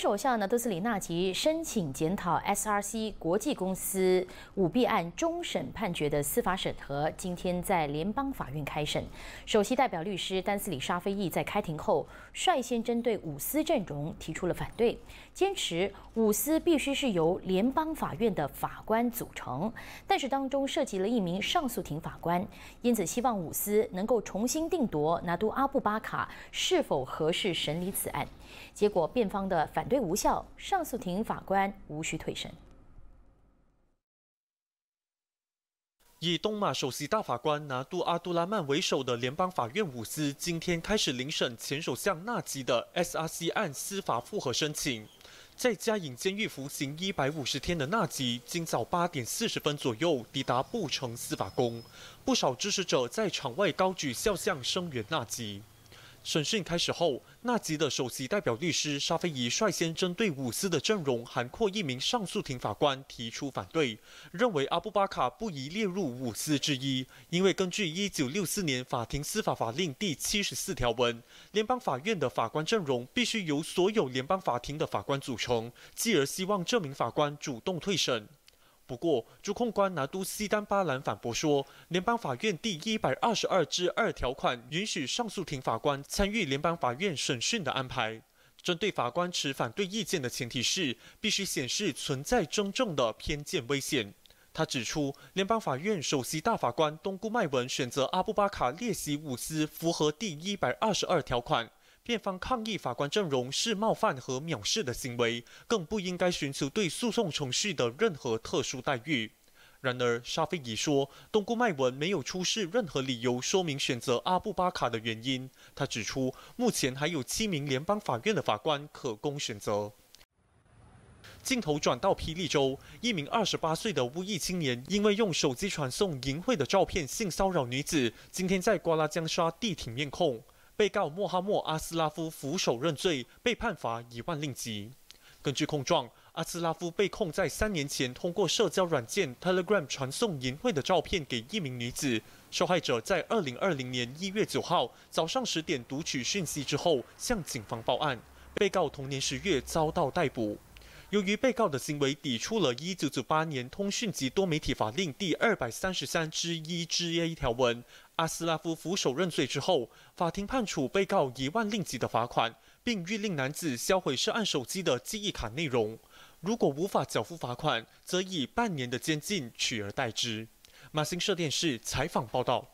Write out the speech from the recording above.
首相呢？德斯里纳吉申请检讨 SRC 国际公司舞弊案终审判决的司法审核，今天在联邦法院开审。首席代表律师丹斯里沙菲易在开庭后率先针对五斯阵容提出了反对，坚持五斯必须是由联邦法院的法官组成，但是当中涉及了一名上诉庭法官，因此希望五斯能够重新定夺拿督阿布巴卡是否合适审理此案。结果辩方的反。对无效，上诉庭法官无需退审。以东马首席大法官拿杜阿杜拉曼为首的联邦法院五司今天开始聆审前首相纳吉的 SRC 案司法复核申请。在加引监狱服刑一百五十天的纳吉，今早八点四十分左右抵达布城司法宫，不少支持者在场外高举肖像声援纳吉。审讯开始后，纳吉的首席代表律师沙菲仪率先针对五斯的阵容，涵括一名上诉庭法官，提出反对，认为阿布巴卡不宜列入五斯之一，因为根据一九六四年法庭司法法令第七十四条文，联邦法院的法官阵容必须由所有联邦法庭的法官组成，继而希望这名法官主动退审。不过，主控官拿督西丹巴兰反驳说，联邦法院第一百二十二之二条款允许上诉庭法官参与联邦法院审讯的安排。针对法官持反对意见的前提是，必须显示存在真正的偏见危险。他指出，联邦法院首席大法官东姑麦文选择阿布巴卡列席伍司，符合第一百二十二条款。辩方抗议法官阵容是冒犯和藐视的行为，更不应该寻求对诉讼程序的任何特殊待遇。然而，沙菲伊说，东姑麦文没有出示任何理由说明选择阿布巴卡的原因。他指出，目前还有七名联邦法院的法官可供选择。镜头转到霹雳州，一名二十八岁的巫裔青年因为用手机传送淫秽的照片性骚扰女子，今天在瓜拉江沙地庭面控。被告莫哈默·阿斯拉夫俯首认罪，被判罚一万令吉。根据控状，阿斯拉夫被控在三年前通过社交软件 Telegram 传送淫秽的照片给一名女子。受害者在2020年1月9号早上十点读取讯息之后，向警方报案。被告同年十月遭到逮捕。由于被告的行为抵触了1998年通讯及多媒体法令第233之一之 a 条文，阿斯拉夫俯首认罪之后，法庭判处被告一万令吉的罚款，并谕令男子销毁涉案手机的记忆卡内容。如果无法缴付罚款，则以半年的监禁取而代之。马新社电视采访报道。